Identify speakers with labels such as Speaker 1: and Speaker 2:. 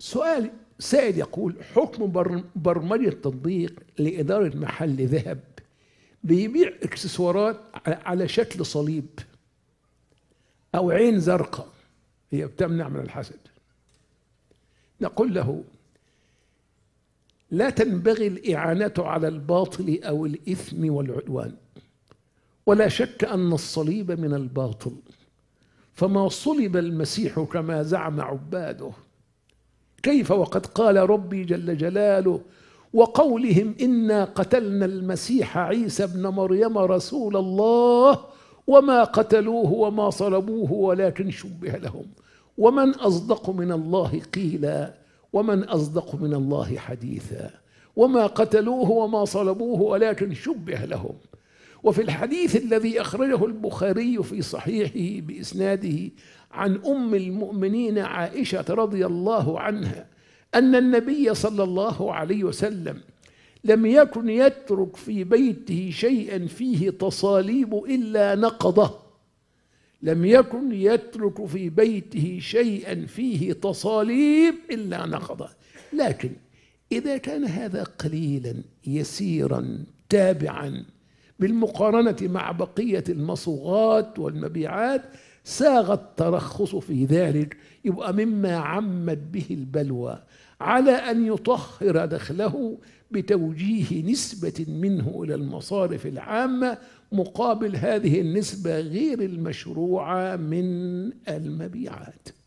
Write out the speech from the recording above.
Speaker 1: سؤال سائد يقول حكم برمجة تطبيق لإدارة محل ذهب بيبيع اكسسوارات على شكل صليب أو عين زرقاء هي بتمنع من الحسد نقول له لا تنبغي الإعانة على الباطل أو الإثم والعدوان ولا شك أن الصليب من الباطل فما صلب المسيح كما زعم عباده كيف وقد قال ربي جل جلاله وقولهم انا قتلنا المسيح عيسى ابن مريم رسول الله وما قتلوه وما صلبوه ولكن شبه لهم ومن اصدق من الله قيلا ومن اصدق من الله حديثا وما قتلوه وما صلبوه ولكن شبه لهم وفي الحديث الذي أخرجه البخاري في صحيحه بإسناده عن أم المؤمنين عائشة رضي الله عنها أن النبي صلى الله عليه وسلم لم يكن يترك في بيته شيئا فيه تصاليب إلا نقضه لم يكن يترك في بيته شيئا فيه تصاليب إلا نقضه لكن إذا كان هذا قليلا يسيرا تابعا بالمقارنة مع بقية المصوغات والمبيعات ساغ الترخص في ذلك يبقى مما عمت به البلوى على أن يطهر دخله بتوجيه نسبة منه إلى المصارف العامة مقابل هذه النسبة غير المشروعة من المبيعات